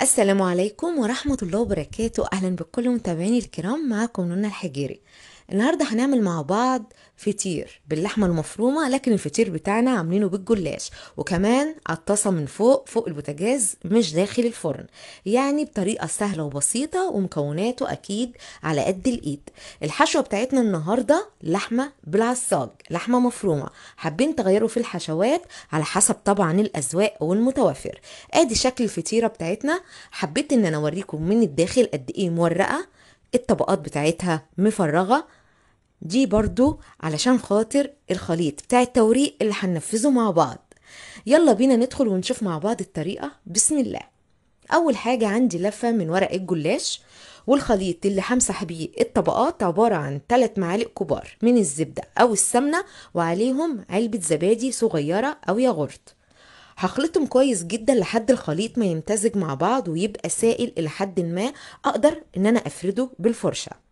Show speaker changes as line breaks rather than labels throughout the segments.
السلام عليكم ورحمة الله وبركاته أهلا بكل متابعيني الكرام معكم نونا الحجيري النهارده هنعمل مع بعض فطير باللحمه المفرومه لكن الفطير بتاعنا عاملينه بالجلاش وكمان عطاسة الطاسه من فوق فوق البوتاجاز مش داخل الفرن يعني بطريقه سهله وبسيطه ومكوناته اكيد على قد الايد الحشوه بتاعتنا النهارده لحمه بالعصاج لحمه مفرومه حابين تغيروا في الحشوات على حسب طبعا الاذواق والمتوفر ادي شكل الفطيره بتاعتنا حبيت ان انا اوريكم من الداخل قد ايه مورقه الطبقات بتاعتها مفرغه دي برضو علشان خاطر الخليط بتاع التوريق اللي هننفذه مع بعض يلا بينا ندخل ونشوف مع بعض الطريقة بسم الله أول حاجة عندي لفة من ورق الجلاش والخليط اللي همسح بيه الطبقات عبارة عن 3 معالق كبار من الزبدة أو السمنة وعليهم علبة زبادي صغيرة أو ياغورت هخلطهم كويس جدا لحد الخليط ما يمتزج مع بعض ويبقى سائل إلى حد ما أقدر إن أنا أفرده بالفرشة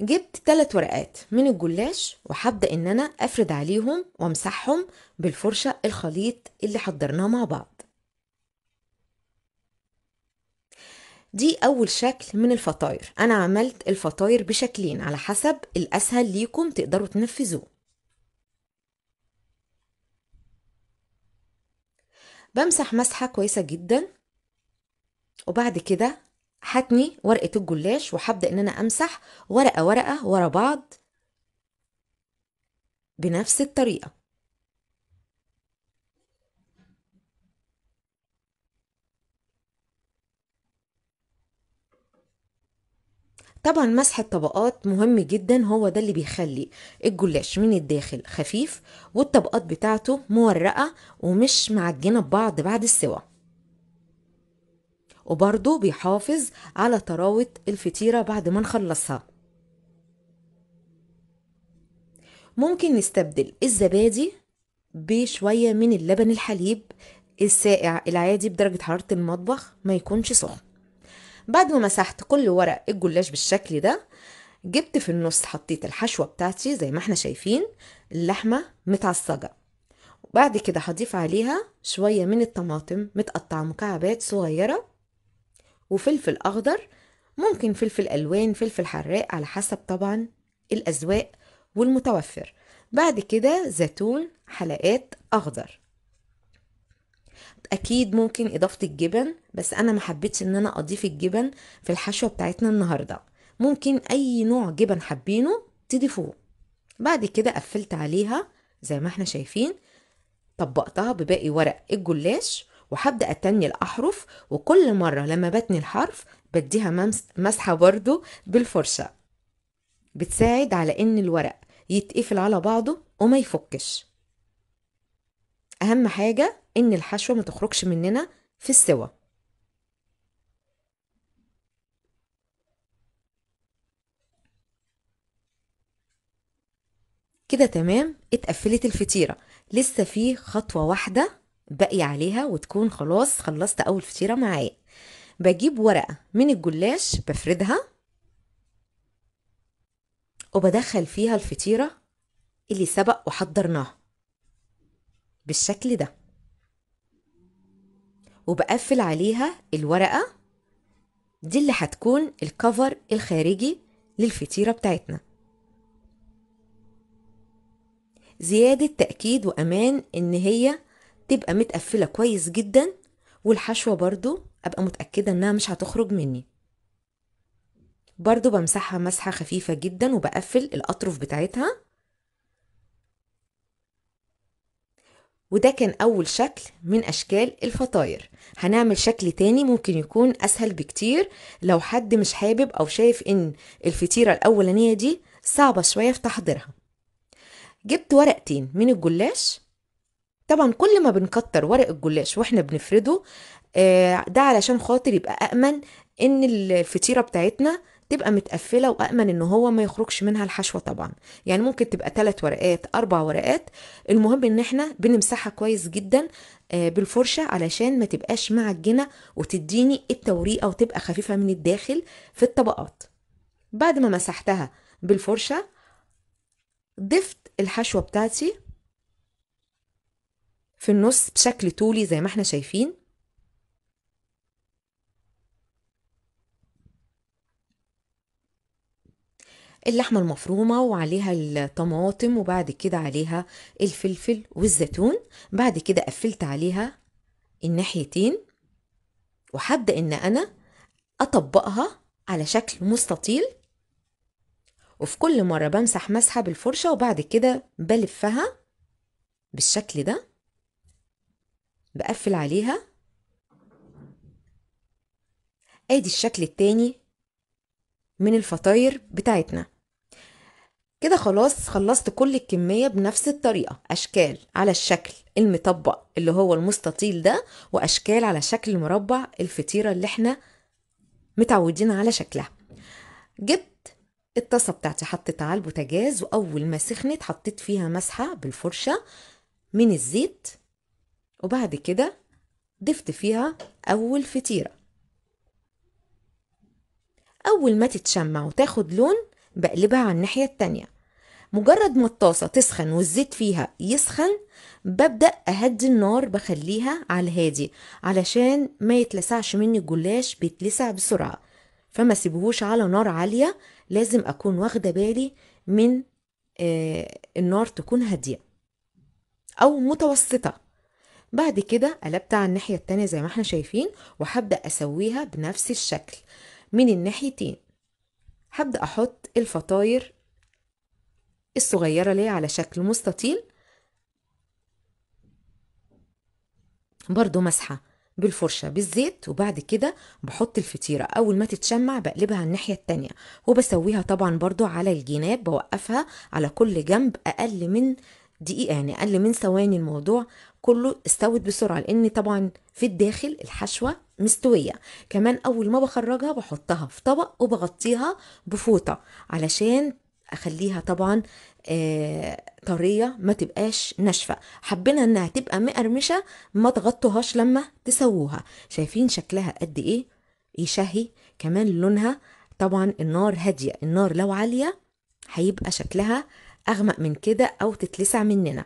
جبت ثلاث ورقات من الجلاش وهبدا ان انا افرد عليهم وامسحهم بالفرشه الخليط اللي حضرناه مع بعض دي اول شكل من الفطاير انا عملت الفطاير بشكلين على حسب الاسهل ليكم تقدروا تنفذوه بمسح مسحه كويسه جدا وبعد كده هاتني ورقة الجلاش وهبدأ إن أنا أمسح ورقة ورقة ورا بعض بنفس الطريقة طبعا مسح الطبقات مهم جدا هو ده اللي بيخلي الجلاش من الداخل خفيف والطبقات بتاعته مورقة ومش معجنة ببعض بعد السوا وبرضه بيحافظ على طراوة الفطيرة بعد ما نخلصها ممكن نستبدل الزبادي بشوية من اللبن الحليب السائع العادي بدرجة حرارة المطبخ ما يكونش سخن بعد ما مسحت كل ورق الجلاش بالشكل ده جبت في النص حطيت الحشوة بتاعتي زي ما احنا شايفين اللحمة متعصجة وبعد كده هضيف عليها شوية من الطماطم متقطعة مكعبات صغيرة وفلفل أخضر ممكن فلفل ألوان فلفل حراق على حسب طبعا الأذواق والمتوفر بعد كده زيتون حلقات أخضر اكيد ممكن اضافه الجبن بس انا ما حبيتش ان انا اضيف الجبن في الحشوه بتاعتنا النهارده ممكن اي نوع جبن حابينه تضيفوه بعد كده قفلت عليها زي ما احنا شايفين طبقتها بباقي ورق الجلاش وهبدأ أتني الأحرف وكل مرة لما بتني الحرف بديها مسحة برضو بالفرشة بتساعد على إن الورق يتقفل على بعضه وما يفكش أهم حاجة إن الحشوة ما تخرجش مننا في السوا كده تمام اتقفلت الفطيرة لسه في خطوة واحدة باقي عليها وتكون خلاص خلصت اول فطيره معايا بجيب ورقه من الجلاش بفردها وبدخل فيها الفطيره اللي سبق وحضرناها بالشكل ده وبقفل عليها الورقه دي اللي هتكون الكفر الخارجي للفطيره بتاعتنا زياده تاكيد وامان ان هي تبقى متقفلة كويس جدا والحشوة برضو أبقى متأكدة إنها مش هتخرج مني برضو بمسحها مسحة خفيفة جدا وبقفل الأطرف بتاعتها وده كان أول شكل من أشكال الفطاير هنعمل شكل تاني ممكن يكون أسهل بكتير لو حد مش حابب أو شايف إن الفطيرة الأولانية دي صعبة شوية في تحضيرها جبت ورقتين من الجلاش طبعا كل ما بنكتر ورق الجلاش واحنا بنفرده آه، ده علشان خاطر يبقى أأمن إن الفطيرة بتاعتنا تبقى متقفلة وأأمن إن هو ما يخرجش منها الحشوة طبعا يعني ممكن تبقى ثلاث ورقات أربع ورقات المهم إن إحنا بنمسحها كويس جدا آه، بالفرشة علشان ما تبقاش معجنة وتديني التوريقة وتبقى خفيفة من الداخل في الطبقات بعد ما مسحتها بالفرشة ضفت الحشوة بتاعتي في النص بشكل طولي زي ما احنا شايفين اللحمة المفرومة وعليها الطماطم وبعد كده عليها الفلفل والزيتون بعد كده قفلت عليها الناحيتين وهبدأ ان انا اطبقها على شكل مستطيل وفي كل مرة بمسح مسحة بالفرشة وبعد كده بلفها بالشكل ده بقفل عليها ادي الشكل التاني من الفطاير بتاعتنا كده خلاص خلصت كل الكمية بنفس الطريقة أشكال على الشكل المطبق اللي هو المستطيل ده وأشكال على شكل مربع الفطيرة اللي احنا متعودين على شكلها جبت الطاسة بتاعتي حطيتها على البوتاجاز وأول ما سخنت حطيت فيها مسحة بالفرشة من الزيت وبعد كده ضفت فيها أول فتيرة أول ما تتشمع وتاخد لون بقلبها على الناحية التانية مجرد ما الطاسة تسخن والزيت فيها يسخن ببدأ أهدي النار بخليها على الهادي علشان ما يتلسعش مني الجلاش بيتلسع بسرعة فما سيبهوش على نار عالية لازم أكون واخدة بالي من آه النار تكون هادية أو متوسطة بعد كده قلبت على الناحية التانية زي ما احنا شايفين وهبدأ اسويها بنفس الشكل من الناحيتين هبدأ احط الفطاير الصغيرة ليه على شكل مستطيل برضو مسحة بالفرشة بالزيت وبعد كده بحط الفطيرة أول ما تتشمع بقلبها الناحية التانية وبسويها طبعا برضو على الجناب بوقفها على كل جنب أقل من دقيقة يعني أقل من ثواني الموضوع كله استوت بسرعه لان طبعا في الداخل الحشوه مستويه كمان اول ما بخرجها بحطها في طبق وبغطيها بفوطه علشان اخليها طبعا آه، طريه ما تبقاش ناشفه حبينا انها تبقى مقرمشه ما تغطوهاش لما تسووها شايفين شكلها قد ايه يشهي كمان لونها طبعا النار هاديه النار لو عاليه هيبقى شكلها اغمق من كده او تتلسع مننا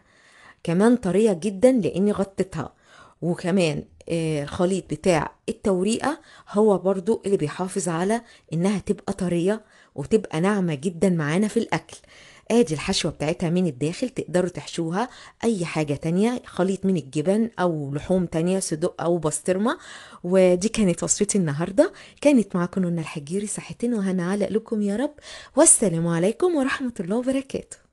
كمان طرية جدا لاني غطيتها وكمان الخليط آه، بتاع التوريقة هو برضو اللي بيحافظ على انها تبقى طرية وتبقى ناعمة جدا معانا في الاكل ادي الحشوة بتاعتها من الداخل تقدروا تحشوها اي حاجة تانية خليط من الجبن او لحوم تانية صدق او بسطرمة ودي كانت وصفتي النهاردة كانت معاكم نونا الحجيري صحتين وهنا على قلوبكم يا رب والسلام عليكم ورحمة الله وبركاته